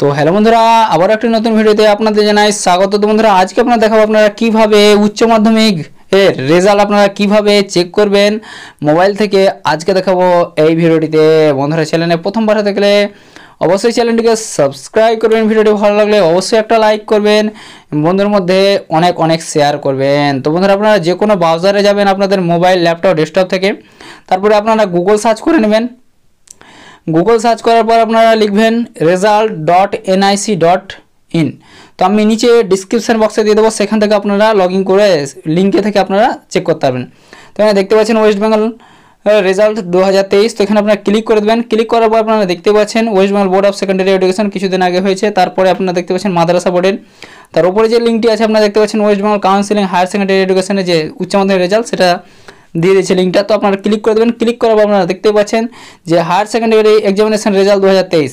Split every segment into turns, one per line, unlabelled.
তো হ্যালো বন্ধুরা আবার একটি নতুন ভিডিওতে আপনাদের জানাই স্বাগত তো বন্ধুরা আজকে আপনারা দেখাবো আপনারা কীভাবে উচ্চ মাধ্যমিক এর রেজাল্ট আপনারা কিভাবে চেক করবেন মোবাইল থেকে আজকে দেখাবো এই ভিডিওটিতে বন্ধুরা চ্যানেলে প্রথমবার হতে গেলে অবশ্যই চ্যানেলটিকে সাবস্ক্রাইব করবেন ভিডিওটি ভালো লাগলে অবশ্যই একটা লাইক করবেন বন্ধুর মধ্যে অনেক অনেক শেয়ার করবেন তো বন্ধুরা আপনারা যে কোনো ব্রাউজারে যাবেন আপনাদের মোবাইল ল্যাপটপ ডেস্কটপ থেকে তারপরে আপনারা গুগল সার্চ করে নেবেন গুগল সার্চ করার পর আপনারা লিখবেন result dot NIC dot in তো আমি নিচে ডিসক্রিপশান বক্সে দিয়ে দেবো সেখান থেকে আপনারা লগ করে লিঙ্কে থেকে আপনারা চেক করতে পারবেন তো এখানে দেখতে পাচ্ছেন ওয়েস্ট বেঙ্গল রেজাল্ট দু তো এখানে আপনারা ক্লিক করে দেবেন ক্লিক করার পর আপনারা দেখতে পাচ্ছেন west Bengal board of secondary education কিছুদিন আগে হয়েছে তারপরে আপনারা দেখতে পাচ্ছেন মাদ্রাসা বোর্ডের তার উপরে যে লিঙ্কটি আছে আপনারা দেখতে পাচ্ছেন west Bengal counselling higher secondary এডুকেশনের যে উচ্চ মাধ্যমিক রেজাল্ট সেটা দিয়ে দিয়েছে লিঙ্কটা তো আপনারা ক্লিক করে দেবেন ক্লিক করার আপনারা দেখতে পাচ্ছেন যে হায়ার সেকেন্ডারি এক্সামিনেশন রেজাল্ট দু হাজার তেইশ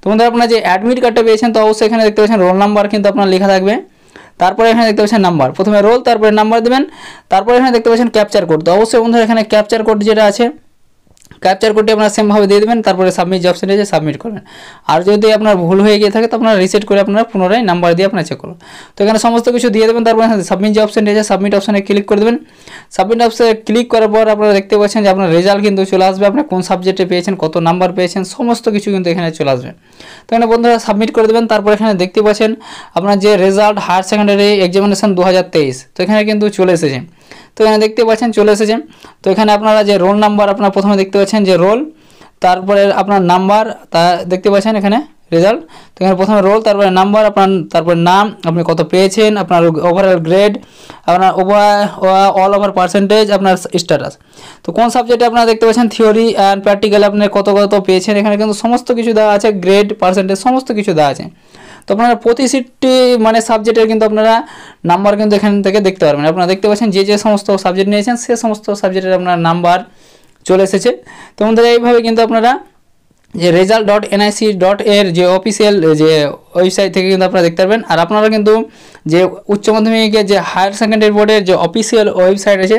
তো বন্ধুরা আপনার যে অ্যাডমিট কার্ডটা পেয়েছেন তো অবশ্যই এখানে দেখতে পাচ্ছেন রোল নাম্বার কিন্তু আপনার লেখা থাকবে তারপরে এখানে দেখতে পাচ্ছেন নাম্বার প্রথমে রোল তারপরে নাম্বার দেবেন তারপরে এখানে দেখতে পাচ্ছেন ক্যাপচার কোড তো অবশ্যই বন্ধুরা এখানে ক্যাপচার কোড যেটা আছে ক্যাপচার কোডটি আপনার সেমভাবে দিয়ে দেবেন তারপরে সাবমিট যে অপশানটি আছে সাবমিট করবেন আর যদি আপনার ভুল হয়ে গিয়ে থাকে তো আপনারা রিসেট করে আপনারা পুনরায় নাম্বার দিয়ে আপনার চেক করুন তো এখানে সমস্ত কিছু দিয়ে দেবেন তারপরে সাবমিট যে অপশানটি আছে সাবমিট অপশানে ক্লিক করে দেবেন সাবমিট অপশানে ক্লিক করার পর আপনারা দেখতে পাচ্ছেন যে আপনার রেজাল্ট কিন্তু চলে আসবে আপনি কোন সাবজেক্টে পেয়েছেন কত নাম্বার পেয়েছেন সমস্ত কিছু কিন্তু এখানে চলে আসবে তো এখানে বন্ধুরা সাবমিট করে দেবেন তারপর এখানে দেখতে পাচ্ছেন আপনার যে রেজাল্ট হায়ার সেকেন্ডারি এক্সামিনেশান দু তো এখানে কিন্তু চলে এসেছে তো এখানে দেখতে পাচ্ছেন চলে এসেছে তো এখানে আপনারা যে রোল নাম্বার আপনারা প্রথমে দেখতে পাচ্ছেন যে রোল তারপরে আপনার নাম্বার তা দেখতে পাচ্ছেন এখানে রেজাল্ট তো এখানে প্রথমে রোল তারপরে নাম্বার আপনার তারপরে নাম আপনি কত পেয়েছেন আপনার ওভারঅল গ্রেড আপনার ওভার অল ওভার পার্সেন্টেজ আপনার স্ট্যাটাস তো কোন সাবজেক্টে আপনারা দেখতে পাচ্ছেন থিওরি অ্যান্ড প্র্যাকটিক্যাল আপনি কত কত পেয়েছেন এখানে কিন্তু সমস্ত কিছু দেওয়া আছে গ্রেড পার্সেন্টেজ সমস্ত কিছু দেওয়া আছে তো আপনারা প্রতি সিটটি মানে সাবজেক্টের কিন্তু আপনারা নাম্বার কিন্তু এখান থেকে দেখতে পারবেন আপনারা দেখতে পাচ্ছেন যে যে সমস্ত সাবজেক্ট নিয়েছেন সে সমস্ত সাবজেক্টের আপনার নাম্বার চলে এসেছে তো আমাদের এইভাবে কিন্তু আপনারা যে রেজাল্ট ডট এনআইসি ডট এর যে অফিসিয়াল যে ওয়েবসাইট থেকে কিন্তু আপনারা দেখতে পারবেন আর আপনারা কিন্তু যে উচ্চ মাধ্যমিকের যে হায়ার সেকেন্ডারি বোর্ডের যে অফিসিয়াল ওয়েবসাইট আছে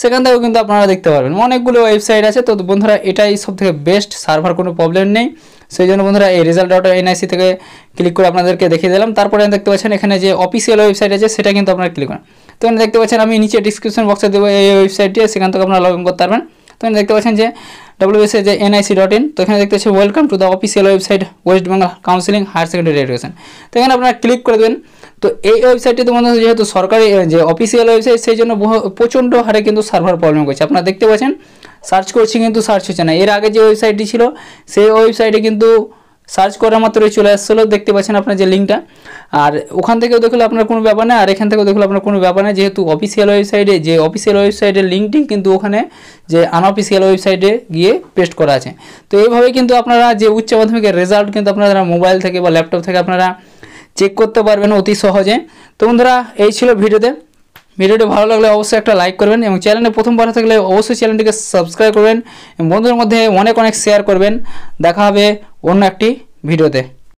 সেখান থেকেও কিন্তু আপনারা দেখতে পারবেন অনেকগুলো ওয়েবসাইট আছে তো বন্ধুরা এটাই সব থেকে বেস্ট সার্ভার কোনো প্রবলেম নেই সেই জন্য বন্ধুরা এই রেজাল্ট ডট এনআইসি থেকে ক্লিক করে আপনাদেরকে দেখিয়ে দিলাম তারপরে দেখতে পাচ্ছেন এখানে যে অফিসিয়াল ওয়েবসাইট আছে সেটা কিন্তু আপনারা ক্লিক করেন তো দেখতে পাচ্ছেন আমি নিচে ডিসক্রিপশন বক্সে দেবো এই ওয়েবসাইটটি সেখান থেকে আপনারা লগ ইন করতে পারবেন তো দেখতে পাচ্ছেন যে ডাব্লিউএসএ যে এনআইসি ডট ইন তো এখানে দেখতে পাচ্ছি welcome to the official website west Bengal counselling higher secondary education তো এখানে আপনারা ক্লিক করে দেবেন তো এই ওয়েবসাইটটি তোমাদের যেহেতু সরকারি যে অফিসিয়াল ওয়েবসাইট সেই জন্য প্রচণ্ড হারে কিন্তু সার্ভার প্রবলেম করছে আপনারা দেখতে পাচ্ছেন সার্চ করছি কিন্তু সার্চ হচ্ছে না এর আগে যে ওয়েবসাইটটি ছিল সেই ওয়েবসাইটে কিন্তু সার্চ করার মাত্রই চলে আসছিলো দেখতে পাচ্ছেন আপনার যে লিঙ্কটা আর ওখান থেকেও দেখলে আপনার কোনো ব্যাপার নেই আর এখান থেকেও দেখলে আপনার কোনো ব্যাপার না যেহেতু অফিসিয়াল ওয়েবসাইটে যে অফিসিয়াল ওয়েবসাইটের লিঙ্কটি কিন্তু ওখানে যে আনঅফিসিয়াল ওয়েবসাইটে গিয়ে পেস্ট করা আছে তো এইভাবে কিন্তু আপনারা যে উচ্চ মাধ্যমিকের রেজাল্ট কিন্তু আপনারা মোবাইল থেকে বা ল্যাপটপ থেকে আপনারা চেক করতে পারবেন অতি সহজে তো বন্ধুরা এই ছিল ভিডিওতে ভিডিওটি ভালো লাগলে অবশ্যই একটা লাইক করবেন এবং চ্যানেলে প্রথমবার থাকলে অবশ্যই চ্যানেলটিকে সাবস্ক্রাইব করবেন এবং বন্ধুদের মধ্যে অনেক অনেক শেয়ার করবেন দেখা হবে অন্য একটি ভিডিওতে